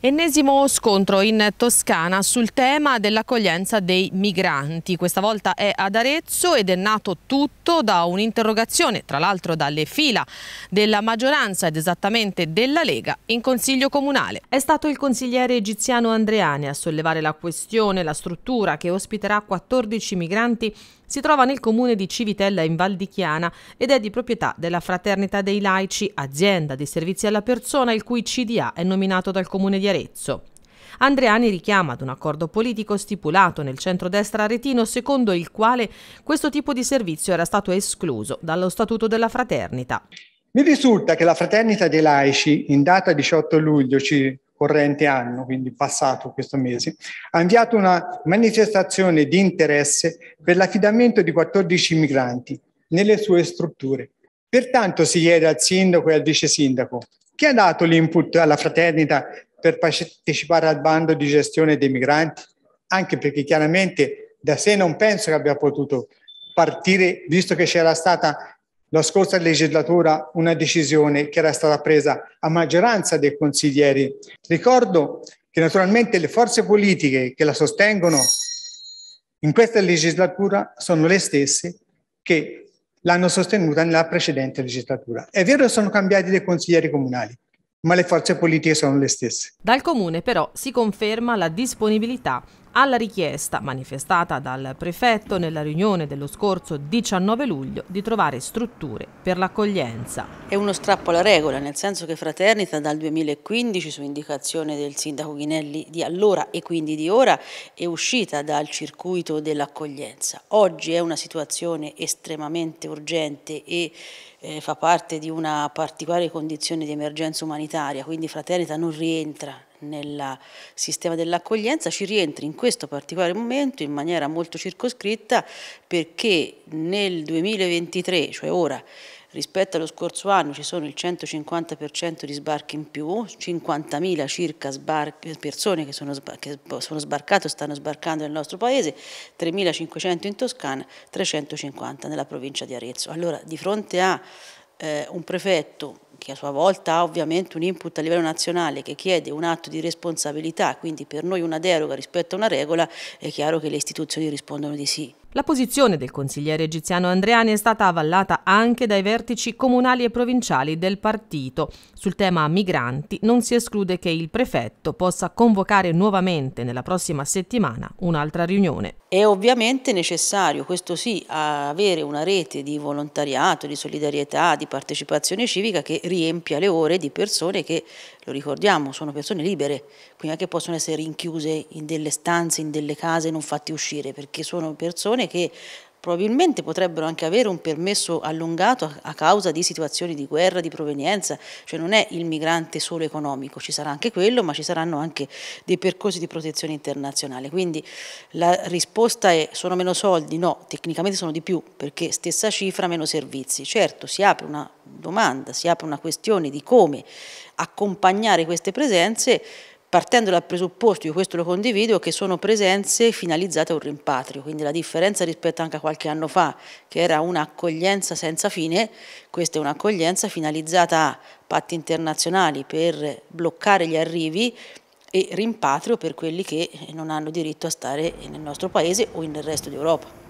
Ennesimo scontro in Toscana sul tema dell'accoglienza dei migranti. Questa volta è ad Arezzo ed è nato tutto da un'interrogazione, tra l'altro dalle fila della maggioranza ed esattamente della Lega in Consiglio Comunale. È stato il consigliere egiziano Andreani a sollevare la questione. La struttura che ospiterà 14 migranti si trova nel comune di Civitella in Val di Chiana ed è di proprietà della Fraternità dei Laici, azienda di servizi alla persona il cui CDA è nominato dal comune di di Arezzo. Andreani richiama ad un accordo politico stipulato nel centrodestra aretino secondo il quale questo tipo di servizio era stato escluso dallo Statuto della Fraternita. Mi risulta che la Fraternita dei Laici, in data 18 luglio corrente anno, quindi passato questo mese, ha inviato una manifestazione di interesse per l'affidamento di 14 migranti nelle sue strutture. Pertanto si chiede al sindaco e al vice sindaco chi ha dato l'input alla fraternita per partecipare al bando di gestione dei migranti, anche perché chiaramente da sé non penso che abbia potuto partire, visto che c'era stata la scorsa legislatura una decisione che era stata presa a maggioranza dei consiglieri. Ricordo che naturalmente le forze politiche che la sostengono in questa legislatura sono le stesse che l'hanno sostenuta nella precedente legislatura. È vero che sono cambiati dei consiglieri comunali, ma le forze politiche sono le stesse. Dal comune però si conferma la disponibilità alla richiesta manifestata dal prefetto nella riunione dello scorso 19 luglio di trovare strutture per l'accoglienza. È uno strappo alla regola, nel senso che Fraternita dal 2015 su indicazione del sindaco Ghinelli di allora e quindi di ora è uscita dal circuito dell'accoglienza. Oggi è una situazione estremamente urgente e eh, fa parte di una particolare condizione di emergenza umanitaria, quindi Fraternita non rientra nel sistema dell'accoglienza ci rientri in questo particolare momento in maniera molto circoscritta perché nel 2023, cioè ora, rispetto allo scorso anno ci sono il 150% di sbarchi in più, 50.000 circa persone che sono, che sono sbarcate o stanno sbarcando nel nostro paese, 3.500 in Toscana, 350 nella provincia di Arezzo. Allora di fronte a eh, un prefetto che a sua volta ha ovviamente un input a livello nazionale che chiede un atto di responsabilità, quindi per noi una deroga rispetto a una regola, è chiaro che le istituzioni rispondono di sì. La posizione del consigliere egiziano Andreani è stata avallata anche dai vertici comunali e provinciali del partito. Sul tema migranti non si esclude che il prefetto possa convocare nuovamente nella prossima settimana un'altra riunione. È ovviamente necessario, questo sì, avere una rete di volontariato, di solidarietà, di partecipazione civica che riempia le ore di persone che, lo ricordiamo, sono persone libere, quindi anche possono essere rinchiuse in delle stanze, in delle case, non fatte uscire, perché sono persone persone che probabilmente potrebbero anche avere un permesso allungato a causa di situazioni di guerra, di provenienza, cioè non è il migrante solo economico, ci sarà anche quello, ma ci saranno anche dei percorsi di protezione internazionale. Quindi la risposta è sono meno soldi? No, tecnicamente sono di più, perché stessa cifra, meno servizi. Certo, si apre una domanda, si apre una questione di come accompagnare queste presenze partendo dal presupposto, io questo lo condivido, che sono presenze finalizzate a un rimpatrio, quindi la differenza rispetto anche a qualche anno fa, che era un'accoglienza senza fine, questa è un'accoglienza finalizzata a patti internazionali per bloccare gli arrivi e rimpatrio per quelli che non hanno diritto a stare nel nostro paese o nel resto d'Europa.